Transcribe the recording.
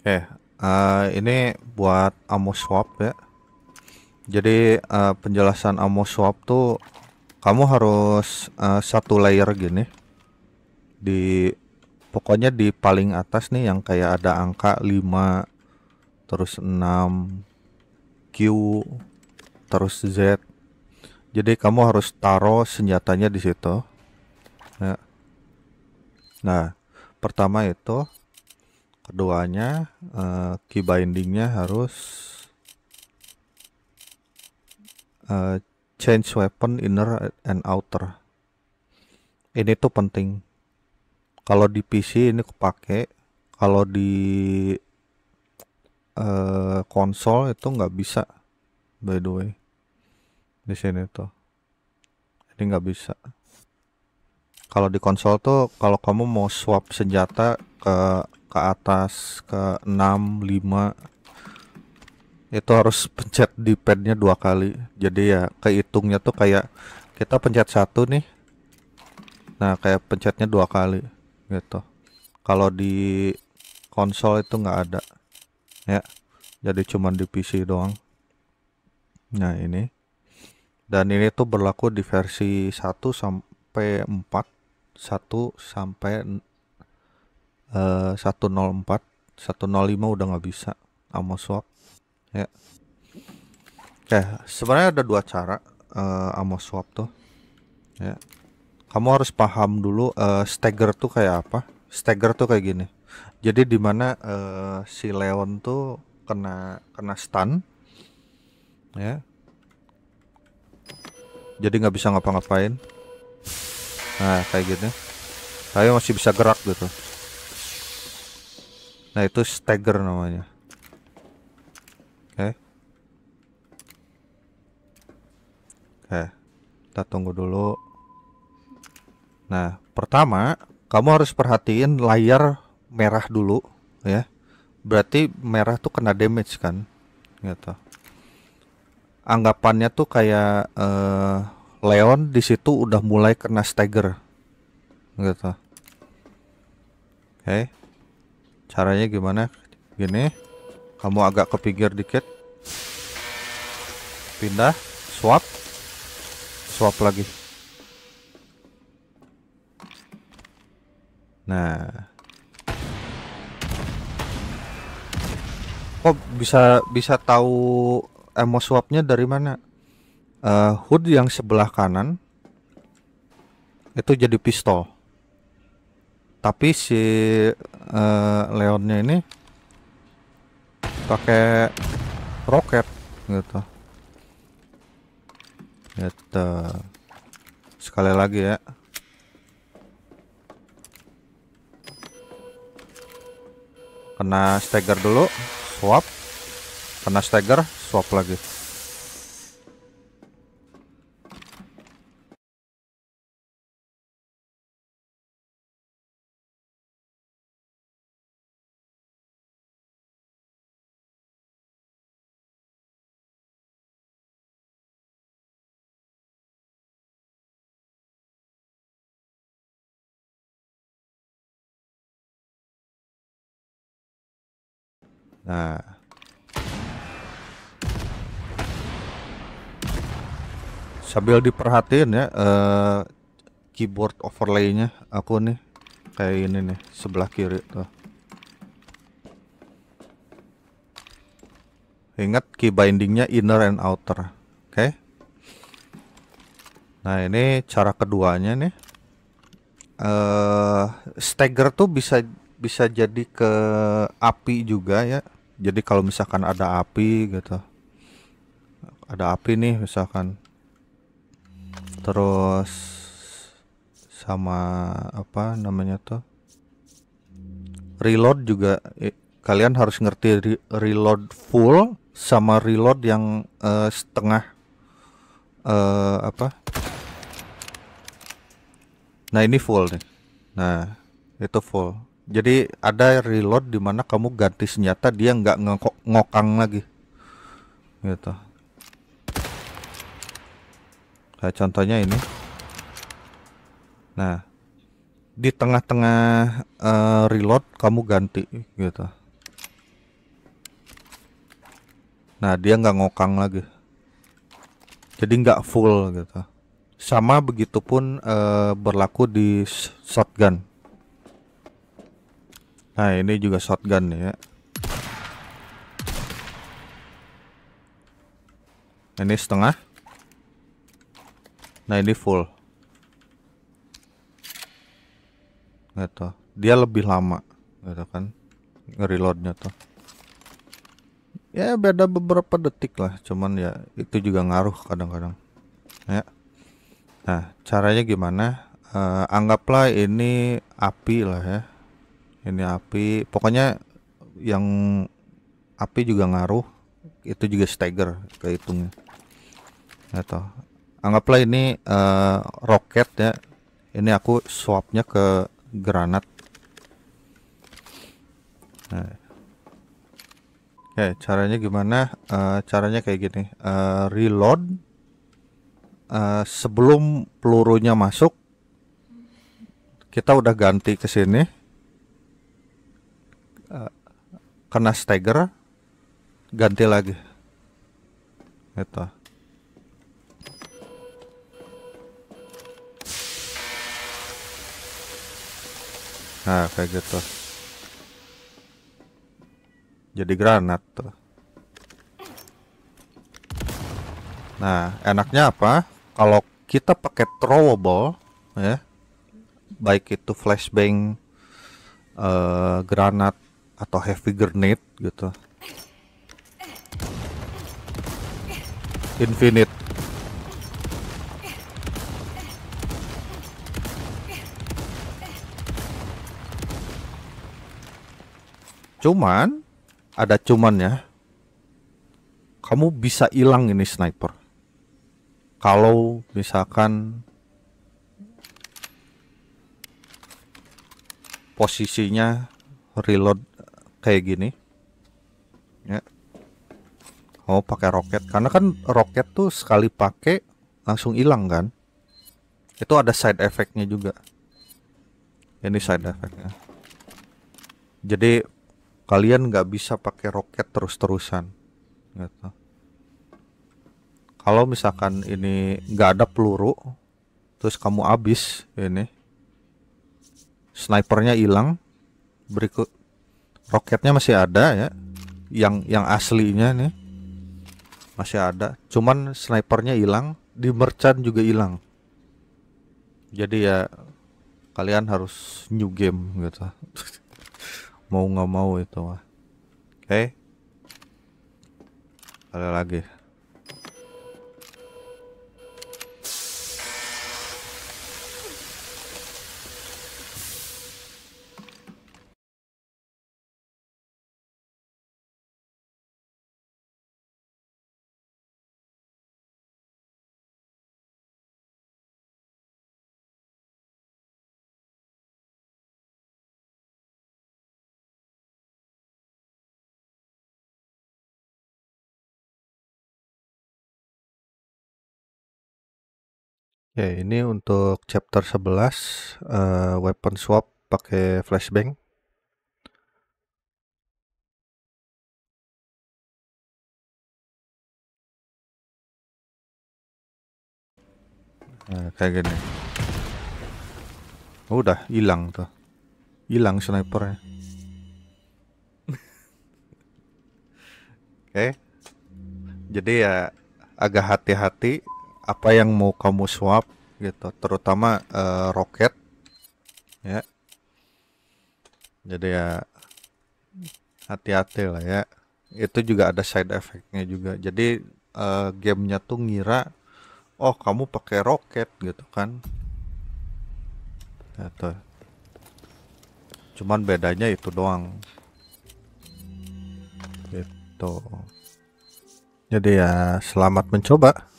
Oke, uh, ini buat ammo swap ya. Jadi uh, penjelasan ammo swap tuh kamu harus uh, satu layer gini di pokoknya di paling atas nih yang kayak ada angka 5 terus 6 Q terus Z. Jadi kamu harus taruh senjatanya di situ. Ya. Nah, pertama itu keduanya uh, eh, key bindingnya harus uh, change weapon inner and outer ini tuh penting kalau di PC ini kepake kalau di uh, konsol itu nggak bisa by the way di sini tuh ini nggak bisa kalau di konsol tuh kalau kamu mau swap senjata ke ke atas ke 6 5 itu harus pencet di padnya dua kali jadi ya kehitungnya tuh kayak kita pencet satu nih nah kayak pencetnya dua kali gitu kalau di konsol itu nggak ada ya jadi cuman di PC doang nah ini dan ini tuh berlaku di versi 1 sampai 4 1 sampai Eh, satu 104 105 udah nggak bisa amoswap, swap ya ya sebenarnya ada dua cara uh, eh, amo swap tuh ya kamu harus paham dulu uh, stagger tuh kayak apa stagger tuh kayak gini jadi dimana uh, si Leon tuh kena kena stun ya jadi nggak bisa ngapa-ngapain nah kayak gini, gitu. tapi masih bisa gerak gitu Nah itu stagger namanya. Oke. Okay. Oke. Okay. Kita tunggu dulu. Nah pertama kamu harus perhatiin layar merah dulu ya. Berarti merah tuh kena damage kan, gitu. Anggapannya tuh kayak uh, Leon di situ udah mulai kena stagger, gitu. Oke. Okay caranya gimana gini kamu agak ke pinggir dikit pindah swap swap lagi nah kok bisa bisa tahu emo swapnya dari mana uh, hood yang sebelah kanan itu jadi pistol tapi si uh, Leonnya ini pakai roket gitu gitu sekali lagi ya kena stagger dulu swap kena stagger swap lagi Nah. Sambil diperhatiin ya uh, keyboard overlaynya aku nih kayak ini nih sebelah kiri tuh. Ingat key bindingnya inner and outer. Oke. Okay. Nah, ini cara keduanya nih. Uh, stagger tuh bisa bisa jadi ke api juga ya jadi kalau misalkan ada api gitu ada api nih misalkan terus sama apa namanya tuh reload juga kalian harus ngerti reload full sama reload yang uh, setengah uh, apa nah ini full nih nah itu full jadi ada reload di mana kamu ganti senjata dia nggak ngok ngokang lagi. Gitu. Kayak contohnya ini. Nah, di tengah-tengah uh, reload kamu ganti gitu. Nah, dia nggak ngokang lagi. Jadi nggak full gitu. Sama begitu pun uh, eh, berlaku di shotgun. Nah ini juga shotgun ya Ini setengah Nah ini full Gitu Dia lebih lama Gitu kan Reloadnya tuh Ya beda beberapa detik lah Cuman ya itu juga ngaruh kadang-kadang Ya Nah caranya gimana uh, Anggaplah ini api lah ya ini api pokoknya yang api juga ngaruh itu juga stagger kehitungnya atau anggaplah ini uh, roket ya ini aku swapnya ke granat nah. Oke, caranya gimana? Uh, caranya kayak gini. Uh, reload uh, sebelum pelurunya masuk, kita udah ganti ke sini. kena stagger ganti lagi itu nah kayak gitu jadi granat tuh nah enaknya apa kalau kita pakai throwable ya baik itu flashbang uh, granat atau heavy grenade gitu infinite cuman ada cuman ya kamu bisa hilang ini sniper kalau misalkan posisinya reload kayak gini ya oh, pakai roket karena kan roket tuh sekali pakai langsung hilang kan itu ada side effectnya juga ini side effectnya jadi kalian nggak bisa pakai roket terus-terusan gitu kalau misalkan ini nggak ada peluru terus kamu habis ini snipernya hilang berikut roketnya masih ada ya yang yang aslinya nih masih ada cuman snipernya hilang di merchant juga hilang jadi ya kalian harus new game gitu mau nggak mau itu oke okay. ada lagi Ya, ini untuk chapter 11 uh, eh, weapon swap pakai flashbang. Nah, kayak gini. Oh, udah hilang tuh. Hilang snipernya. Oke. Okay. Jadi ya agak hati-hati apa yang mau kamu swap gitu terutama uh, roket ya jadi ya hati-hati lah ya itu juga ada side effectnya juga jadi uh, gamenya tuh ngira oh kamu pakai roket gitu kan itu nah, cuman bedanya itu doang gitu jadi ya selamat mencoba